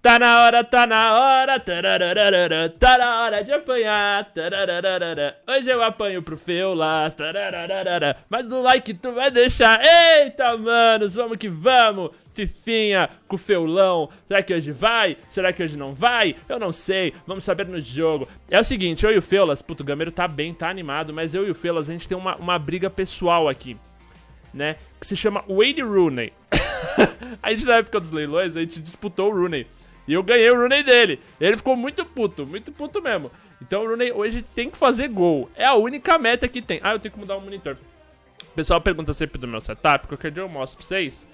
Tá na hora, tá na hora, tá na hora de apanhar, Hoje eu apanho pro Feulas, mas no like tu vai deixar. Eita, manos, vamos que vamos. Fifinha com o Feulão, será que hoje vai? Será que hoje não vai? Eu não sei, vamos saber no jogo. É o seguinte, eu e o Feulas, puto, o Gamero tá bem, tá animado, mas eu e o Feulas, a gente tem uma, uma briga pessoal aqui, né? Que se chama Wayne Rooney. a gente na época dos leilões, a gente disputou o Rooney. E eu ganhei o Rooney dele. Ele ficou muito puto, muito puto mesmo. Então o Rooney hoje tem que fazer gol. É a única meta que tem. Ah, eu tenho que mudar o monitor. O pessoal pergunta sempre do meu setup, qualquer dia eu mostro pra vocês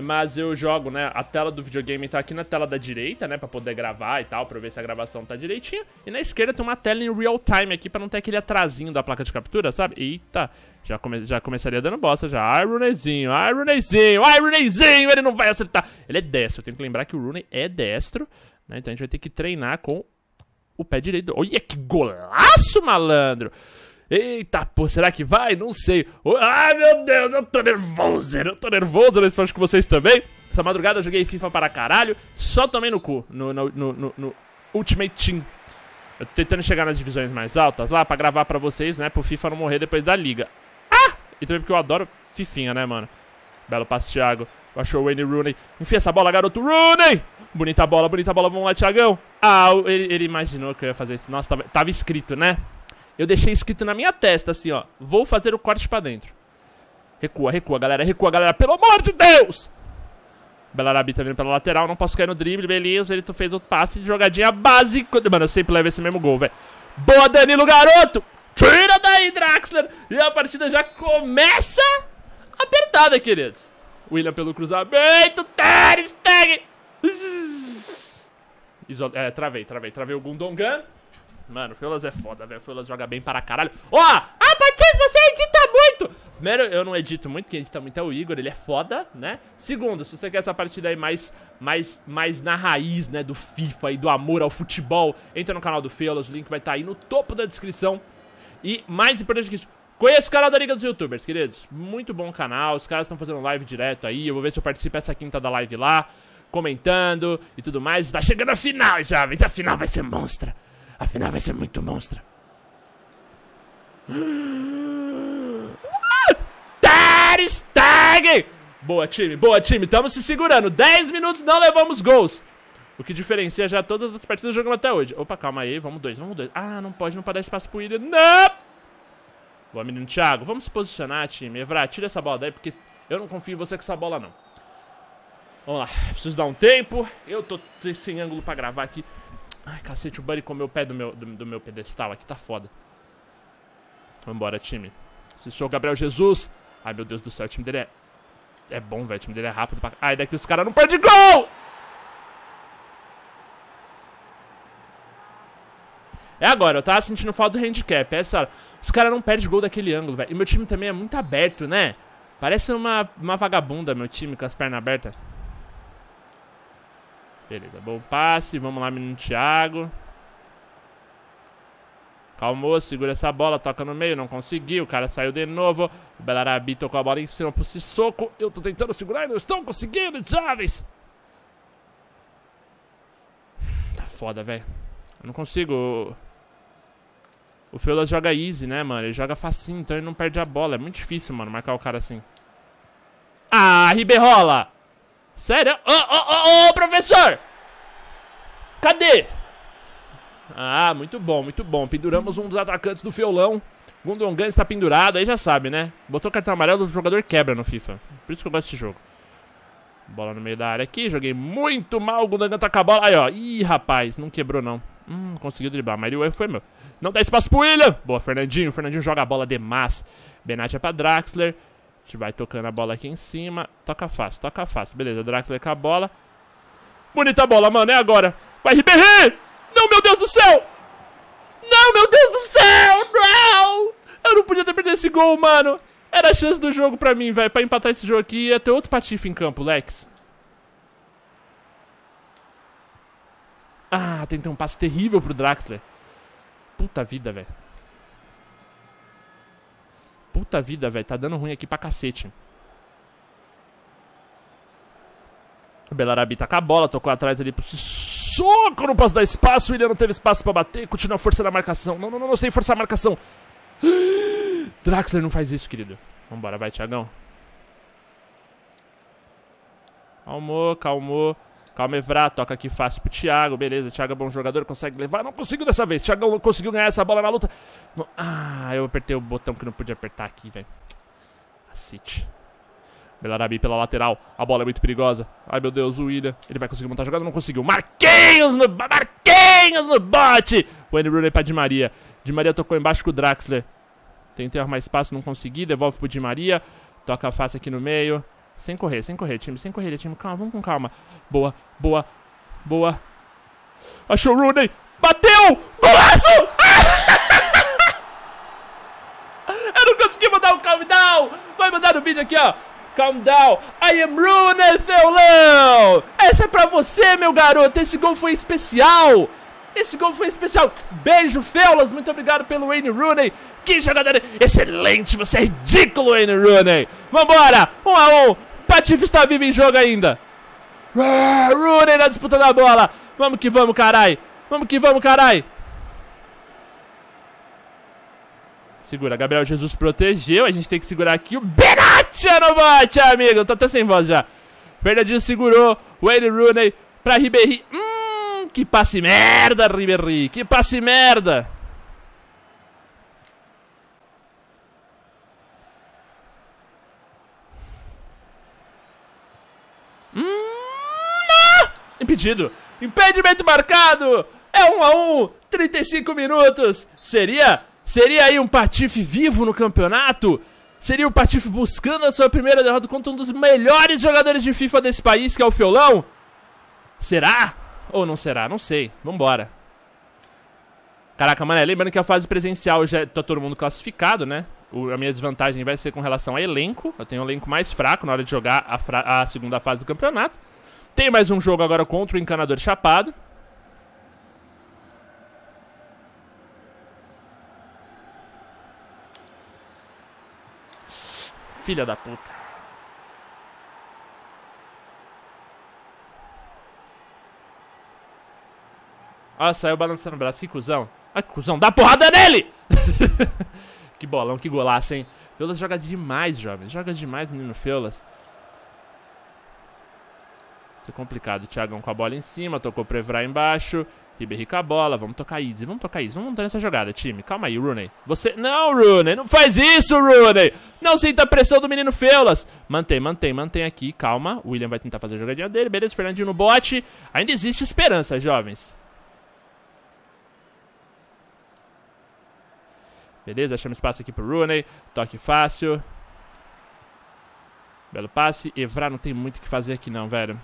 mas eu jogo, né? A tela do videogame tá aqui na tela da direita, né? Pra poder gravar e tal, pra ver se a gravação tá direitinha. E na esquerda tem uma tela em real time aqui pra não ter aquele atrasinho da placa de captura, sabe? Eita, já, come já começaria dando bosta já. Ai, Runezinho, ai, Runezinho, ai, Runezinho, ele não vai acertar. Ele é destro, eu tenho que lembrar que o Rune é destro, né? Então a gente vai ter que treinar com o pé direito. Olha que golaço, malandro! Eita, pô, será que vai? Não sei. Ai, meu Deus, eu tô nervoso, eu tô nervoso, eu espero que vocês também. Essa madrugada eu joguei FIFA para caralho, só tomei no cu, no, no, no, no Ultimate Team. Eu tô tentando chegar nas divisões mais altas lá pra gravar pra vocês, né, pro FIFA não morrer depois da liga. Ah! E também porque eu adoro Fifinha, né, mano? Belo passo Thiago. Achou o Wayne Rooney. Enfia essa bola, garoto Rooney! Bonita bola, bonita bola. Vamos lá, Thiagão. Ah, ele, ele imaginou que eu ia fazer isso. Nossa, tava, tava escrito, né? Eu deixei escrito na minha testa assim, ó. Vou fazer o corte para dentro. Recua, recua, galera. Recua, galera. Pelo amor de Deus! Belarabi tá vindo pela lateral. Não posso cair no drible. Beleza. Ele fez o passe de jogadinha básica. Mano, eu sempre levo esse mesmo gol, velho. Boa, Danilo, garoto! Tira daí, Draxler! E a partida já começa apertada, queridos. William pelo cruzamento. Ter Stegen! É, travei, travei. Travei o Gundongan. Mano, o Feulas é foda, velho. O Feulas joga bem para caralho. Ó, oh, ah, Patife, você edita muito! Primeiro, eu não edito muito, quem edita muito é o Igor, ele é foda, né? Segundo, se você quer essa partida aí mais, mais, mais na raiz, né, do FIFA e do amor ao futebol, entra no canal do Feulas, o link vai estar tá aí no topo da descrição. E mais importante que isso, conheça o canal da Liga dos Youtubers, queridos. Muito bom canal. Os caras estão fazendo live direto aí. Eu vou ver se eu participo essa quinta da live lá, comentando e tudo mais. Tá chegando a final já, velho. A final vai ser monstra. Afinal, vai ser muito monstro. Ter Stegen! Boa, time. Boa, time. Estamos se segurando. 10 minutos, não levamos gols. O que diferencia já todas as partidas do jogo até hoje. Opa, calma aí. Vamos dois, vamos dois. Ah, não pode, não parar dar espaço pro William. Não! Boa, menino Thiago. Vamos se posicionar, time. Evra, tira essa bola daí, porque eu não confio em você com essa bola, não. Vamos lá. Preciso dar um tempo. Eu tô sem ângulo pra gravar aqui. Ai, cacete, o Buddy comeu o pé do meu, do, do meu pedestal aqui, tá foda. Vambora, time. Se sou o Gabriel Jesus. Ai, meu Deus do céu, o time dele é. É bom, velho. O time dele é rápido pra. Ai, daqui os caras não perdem gol! É agora, eu tava sentindo falta do handicap. É essa hora. Os caras não perdem gol daquele ângulo, velho. E meu time também é muito aberto, né? Parece uma, uma vagabunda, meu time, com as pernas abertas. Beleza, bom passe. Vamos lá, menino Thiago. Calmou, segura essa bola, toca no meio, não conseguiu. O cara saiu de novo. O Belarabi tocou a bola em cima pro Sissoko. Eu tô tentando segurar e não estou conseguindo, Chaves. Tá foda, velho. Eu não consigo. O Feulas joga easy, né, mano? Ele joga facinho, então ele não perde a bola. É muito difícil, mano, marcar o cara assim. Ah, Ribeirola! Sério? Ô, ô, ô, ô, professor! Cadê? Ah, muito bom, muito bom. Penduramos um dos atacantes do Fiolão. Gundogan está pendurado, aí já sabe, né? Botou cartão amarelo, o jogador quebra no FIFA. Por isso que eu gosto desse jogo. Bola no meio da área aqui, joguei muito mal. O Gundogan tá com a bola. Aí, ó. Ih, rapaz, não quebrou, não. Hum, conseguiu driblar, mas o foi meu. Não dá espaço pro William. Boa, Fernandinho. O Fernandinho joga a bola demais. Benatia é pra Draxler. A gente vai tocando a bola aqui em cima. Toca fácil, toca fácil. Beleza, Draxler com a bola. Bonita bola, mano. É agora. Vai, Ribéry! Não, meu Deus do céu! Não, meu Deus do céu! Não! Eu não podia ter perdido esse gol, mano. Era a chance do jogo pra mim, velho. Pra empatar esse jogo aqui, ia ter outro patife em campo, Lex. Ah, tem que ter um passe terrível pro Draxler. Puta vida, velho. Puta vida, velho. Tá dando ruim aqui pra cacete. O Belarabi tá com a bola, tocou atrás ali pro soco, não posso dar espaço, o William não teve espaço pra bater, continua forçando a marcação. Não, não, não, não sei forçar a marcação. Draxler não faz isso, querido. Vambora, vai, Thiagão. Calmou, calmou. Calma, Evra, toca aqui fácil pro Thiago, beleza, Thiago é bom jogador, consegue levar, não conseguiu dessa vez, Thiago não conseguiu ganhar essa bola na luta. Não, ah, eu apertei o botão que não podia apertar aqui, velho. Cacete. Belarabi pela lateral, a bola é muito perigosa. Ai meu Deus, o William, ele vai conseguir montar a jogada, não conseguiu. Marquinhos no, Marquinhos no bote! O Andy Bruno pra Di Maria, Di Maria tocou embaixo com o Draxler. Tentei arrumar espaço, não consegui, devolve pro Di Maria, toca fácil aqui no meio. Sem correr, sem correr, time, sem correr, time. Calma, vamos com calma. Boa, boa, boa. Achou o Rooney. Bateu! Golaço! Eu não consegui mandar o calm down. Vai mandar no vídeo aqui, ó. Calm down. I am Rooney, seu leão. Essa é pra você, meu garoto. Esse gol foi especial. Esse gol foi especial. Beijo, Feulas. Muito obrigado pelo Wayne Rooney. Que jogador excelente. Você é ridículo, Wayne Rooney. Vambora. Um a um. Patife está vivo em jogo ainda. Ah, Rooney na disputa da bola. Vamos que vamos, carai. Vamos que vamos, carai. Segura, Gabriel Jesus protegeu. A gente tem que segurar aqui. O Benatia é no bate, amigo. Tô até sem voz já. Fernandinho segurou. Wayne Rooney pra Ribéry. Hum, que passe merda, Ribéry. Que passe merda. Impedido. Impedimento marcado. É um a um. 35 minutos. Seria, seria aí um Patife vivo no campeonato? Seria o Patife buscando a sua primeira derrota contra um dos melhores jogadores de FIFA desse país, que é o Fiolão? Será? Ou não será? Não sei. Vambora. Caraca, mano, lembrando que a fase presencial já tá todo mundo classificado, né? O, a minha desvantagem vai ser com relação a elenco. Eu tenho um elenco mais fraco na hora de jogar a, a segunda fase do campeonato. Tem mais um jogo agora contra o Encanador Chapado. Filha da puta. Ah, saiu balançando o braço. Que cuzão. Ah, que cuzão. Dá porrada nele! que bolão, que golaço, hein? Feulas joga demais, jovens. Joga demais, menino Feulas. Isso é complicado. Thiagão com a bola em cima, tocou pro Evra embaixo. Ribeirinho com a bola. Vamos tocar easy, vamos tocar easy. Vamos montar essa jogada, time. Calma aí, Rooney. Você... Não, Rooney, não faz isso, Rooney! Não sinta a pressão do menino Feulas. Mantém, mantém, mantém aqui. Calma. O William vai tentar fazer a jogadinha dele. Beleza, Fernandinho no bote. Ainda existe esperança, jovens. Beleza, chama espaço aqui pro Rooney. Toque fácil. Belo passe. Evra não tem muito o que fazer aqui não, velho.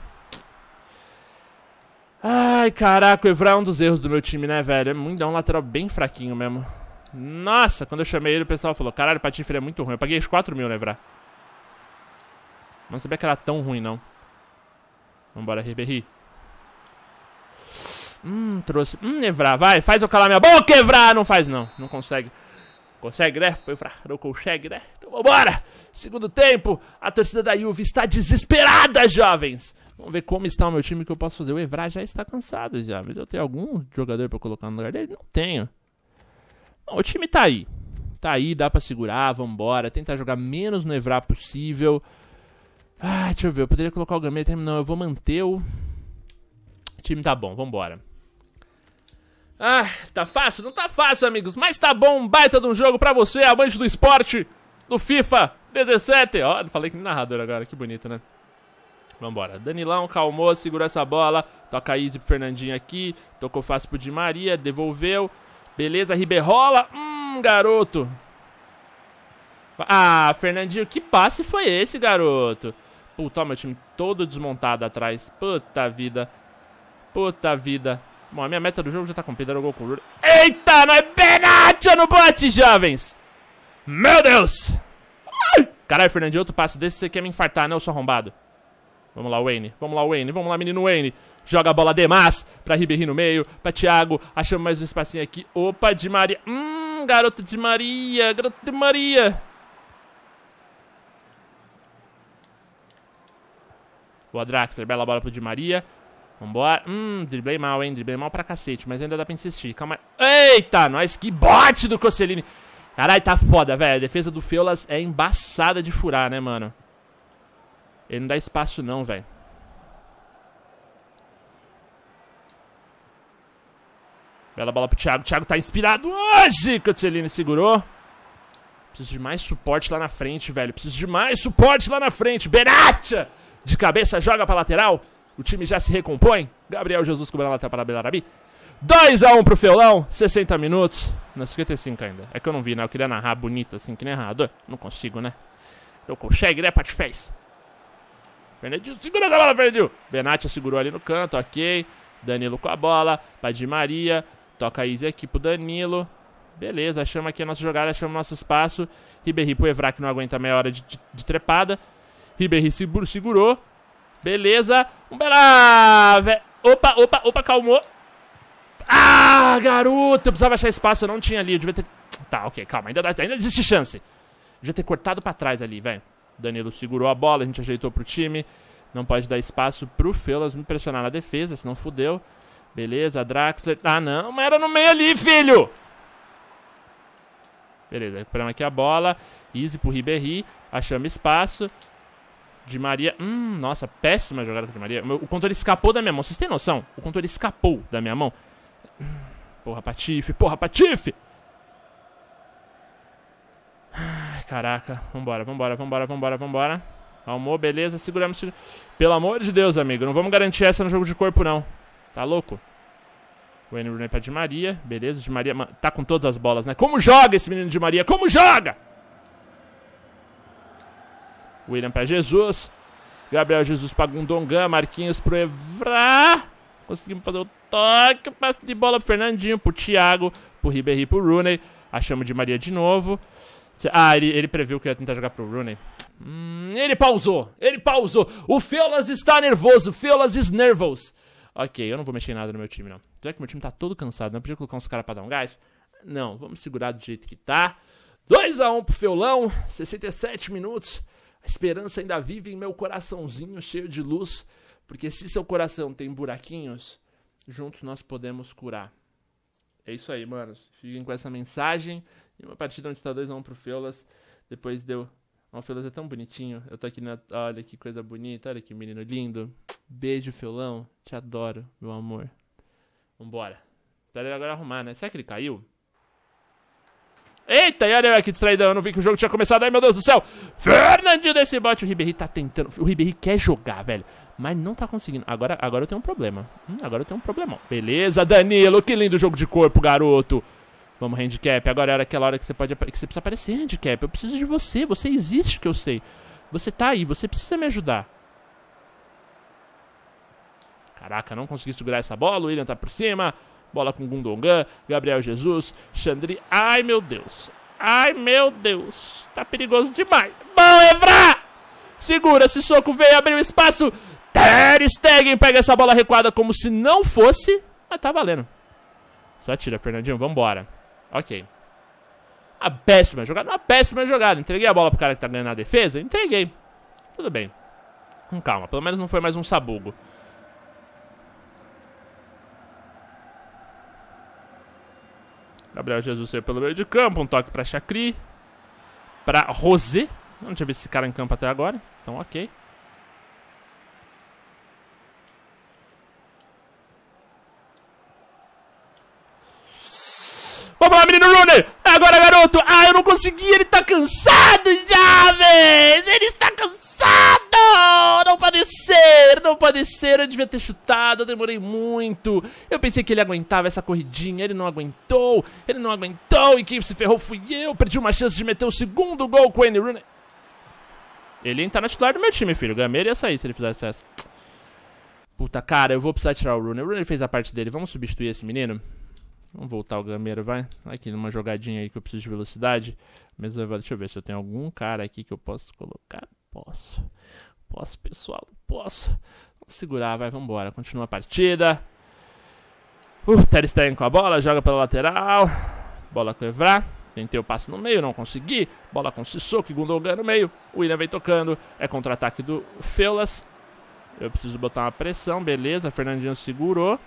Ai, caraca, o Evra é um dos erros do meu time, né, velho? É, muito, é um lateral bem fraquinho mesmo. Nossa, quando eu chamei ele, o pessoal falou, caralho, Patife é muito ruim. Eu paguei os 4 mil, né, Evra? Não sabia que era tão ruim, não. Vambora, Ribéry. Hum, trouxe. Hum, Evra, vai, faz eu calar minha boca, Evra! Não faz, não. Não consegue. Consegue, né? Evra, não consegue, né? Então vambora! Segundo tempo, a torcida da Juve está desesperada, jovens! Vamos ver como está o meu time que eu posso fazer. O Evra já está cansado já, mas eu tenho algum jogador para colocar no lugar dele? Não tenho. Bom, o time tá aí. Tá aí, dá para segurar, vambora. Tentar jogar menos no Evra possível. Ah, deixa eu ver, eu poderia colocar o Gameta, não, eu vou manter o... O time tá bom, vambora. Ah, tá fácil? Não tá fácil, amigos, mas tá bom, um baita de um jogo pra você, amante do esporte, do FIFA 17. Ó, falei que narrador agora, que bonito, né? Vambora. Danilão calmou, segurou essa bola. Toca a easy pro Fernandinho aqui. Tocou fácil pro Di Maria, devolveu. Beleza, Riberrola. Hum, garoto. Ah, Fernandinho, que passe foi esse, garoto? Puta, meu time todo desmontado atrás. Puta vida. Puta vida. Bom, a minha meta do jogo já tá cumprida, era o gol com o Eita, nós Benatia é no bote, jovens! Meu Deus! Caralho, Fernandinho, outro passe desse, você quer me infartar, né, eu sou arrombado? Vamos lá, Wayne. Vamos lá, Wayne. Vamos lá, menino Wayne. Joga a bola demais pra Ribeirinho no meio, pra Thiago. Achamos mais um espacinho aqui. Opa, de Maria. Hum, garoto de Maria. Garoto de Maria. Boa, Draxler. Bela bola pro de Maria. Vambora. Hum, driblei mal, hein? Driblei mal pra cacete, mas ainda dá pra insistir. Calma aí. Eita, nós. Que bote do Cosselini. Caralho, tá foda, velho. A defesa do Feulas é embaçada de furar, né, mano? Ele não dá espaço não, velho. Bela bola pro Thiago. Thiago tá inspirado hoje. Cotelini segurou. Preciso de mais suporte lá na frente, velho. Preciso de mais suporte lá na frente. Beratia! De cabeça, joga pra lateral. O time já se recompõe. Gabriel Jesus cobrando a lateral para Belarabi. 2x1 pro Feulão, 60 minutos. Não, 55 ainda. É que eu não vi, né? Eu queria narrar bonito assim, que nem errado. Não consigo, né? Eu consegue, né, fez. Fernandinho, segura a bola, Fernandinho. Benatia segurou ali no canto, ok. Danilo com a bola, pra Di Maria. Toca a Easy aqui pro Danilo. Beleza, achamos aqui a nossa jogada, achamos nosso espaço. Ribeirinho pro Evra, que não aguenta meia hora de, de, de trepada. Ribeirinho segurou, segurou. Beleza. Um bela... Opa, opa, opa, calmou. Ah, garoto, eu precisava achar espaço, eu não tinha ali. Eu devia ter... Tá, ok, calma, ainda, dá, ainda existe chance. devia ter cortado pra trás ali, velho. Danilo segurou a bola, a gente ajeitou pro time. Não pode dar espaço pro Felas me pressionar na defesa, senão fudeu. Beleza, Draxler. Ah, não, mas era no meio ali, filho! Beleza, recuperamos aqui é a bola. Easy pro Ribéry. Achamos espaço. De Maria. Hum, nossa, péssima jogada do de Maria. O controle escapou da minha mão. Vocês têm noção? O controle escapou da minha mão. Porra, Patife, porra, Patife! caraca. Vambora, vambora, vambora, vambora, vambora. Almo, beleza, seguramos. Segura. Pelo amor de Deus, amigo, não vamos garantir essa no jogo de corpo, não. Tá louco? O Wayne Rooney pra Di Maria, beleza, Di Maria tá com todas as bolas, né? Como joga esse menino Di Maria? Como joga? William pra Jesus. Gabriel Jesus pra Gundongan, Marquinhos pro Evra. Conseguimos fazer o toque, passe de bola pro Fernandinho, pro Thiago, pro Ribéry, pro Rooney. Achamos Di Maria de novo. Ah, ele, ele previu que ia tentar jogar pro Rooney. Hum, ele pausou, ele pausou. O Felas está nervoso, Felas is nervous. Ok, eu não vou mexer em nada no meu time, não. Já que meu time tá todo cansado, não podia colocar uns caras pra dar um gás? Não, vamos segurar do jeito que tá. 2x1 pro Feulão, 67 minutos. A esperança ainda vive em meu coraçãozinho cheio de luz, porque se seu coração tem buraquinhos, juntos nós podemos curar. É isso aí, manos. Fiquem com essa mensagem. E uma partida onde está 2x1 pro Fiolas. Depois deu. O Fiolas é tão bonitinho. Eu tô aqui na. Olha que coisa bonita, olha que menino lindo. Beijo, Fiolão. Te adoro, meu amor. Vambora. Espera ele agora arrumar, né? Será que ele caiu? Eita, e olha eu aqui distraidão, eu não vi que o jogo tinha começado. Ai, meu Deus do céu! Fernandinho desse bote, o Ribéry tá tentando. O Ribéry quer jogar, velho, mas não tá conseguindo. Agora, agora eu tenho um problema. Hum, agora eu tenho um problemão. Beleza, Danilo, que lindo jogo de corpo, garoto. Vamos, handicap. Agora é aquela hora que você pode que você precisa aparecer, handicap. Eu preciso de você. Você existe que eu sei. Você tá aí, você precisa me ajudar. Caraca, não consegui segurar essa bola. O William tá por cima. Bola com Gundogan, Gabriel Jesus, Xandri. Ai, meu Deus. Ai, meu Deus. Tá perigoso demais. Bom, Evra! Segura esse soco, veio abrir o espaço. Ter Stegen pega essa bola recuada como se não fosse, mas tá valendo. Só tira, Fernandinho, vambora. Ok. Uma péssima jogada, uma péssima jogada. Entreguei a bola pro cara que tá ganhando a defesa? Entreguei. Tudo bem. Com calma, pelo menos não foi mais um sabugo. Gabriel Jesus saiu pelo meio de campo, um toque pra Chacri. Pra Rosé. não tinha visto esse cara em campo até agora, então ok. Vamos lá, menino Runner. Agora, garoto. Ah, eu não consegui. Ele tá cansado, Javes. Ele está cansado. Não pode ser. Não pode ser. Eu devia ter chutado. Eu demorei muito. Eu pensei que ele aguentava essa corridinha. Ele não aguentou. Ele não aguentou. E quem se ferrou fui eu. Perdi uma chance de meter o segundo gol com o N. Ele ia tá entrar na titular do meu time, filho. O Gameiro ia sair se ele fizesse essa. Puta, cara, eu vou precisar tirar o Runner. O Runner fez a parte dele. Vamos substituir esse menino? Vamos voltar ao Gameiro, vai. Aqui numa jogadinha aí que eu preciso de velocidade. Mas deixa eu ver se eu tenho algum cara aqui que eu posso colocar. Posso. Posso, pessoal. Posso. Vamos segurar, vai. Vambora. Continua a partida. Uh, Ter Stegen com a bola. Joga pela lateral. Bola com o Evra. Tentei o passe no meio, não consegui. Bola com Sissoko, Gundogan no meio. O William vem tocando. É contra-ataque do Fellas. Eu preciso botar uma pressão, beleza. Fernandinho segurou.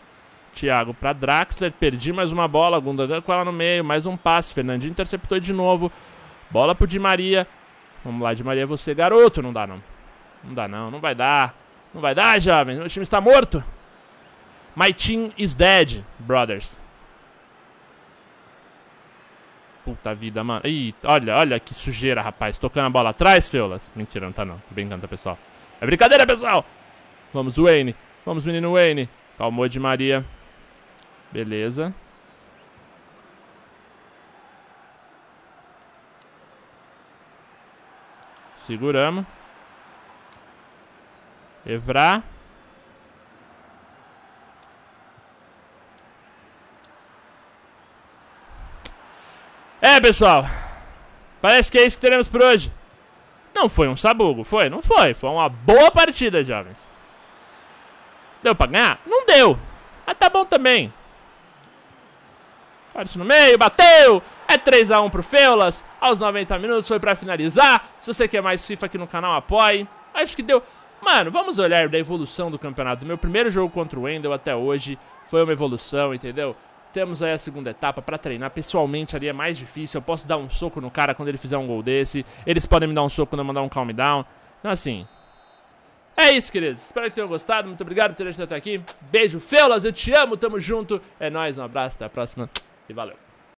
Thiago para Draxler, perdi mais uma bola, Gundogan com ela no meio, mais um passe, Fernandinho interceptou de novo. Bola pro Di Maria. Vamos lá, Di Maria, você garoto, não dá não. Não dá não, não vai dar. Não vai dar, jovens. Meu time está morto. My team is dead, brothers. Puta vida, mano. Ih, olha, olha que sujeira, rapaz. Tocando a bola atrás, feulas. Mentira, não tá não. Tô brincando, tá, pessoal? É brincadeira, pessoal. Vamos, Wayne. Vamos, menino Wayne. Calmou de Maria. Beleza. Seguramos. Evra. É, pessoal. Parece que é isso que teremos por hoje. Não foi um sabugo, foi? Não foi. Foi uma boa partida, jovens. Deu pra ganhar? Não deu. Mas tá bom também. Paris no meio, bateu! É 3x1 pro Feulas, aos 90 minutos, foi pra finalizar. Se você quer mais FIFA aqui no canal, apoie. Acho que deu... Mano, vamos olhar da evolução do campeonato. Meu primeiro jogo contra o Wendel até hoje foi uma evolução, entendeu? Temos aí a segunda etapa para treinar. Pessoalmente ali é mais difícil. Eu posso dar um soco no cara quando ele fizer um gol desse. Eles podem me dar um soco quando eu mandar um calm down. Então, assim. É isso, queridos. Espero que tenham gostado. Muito obrigado por terem estado até aqui. Beijo, Feulas. Eu te amo. Tamo junto. É nóis. Um abraço. Até a próxima. valor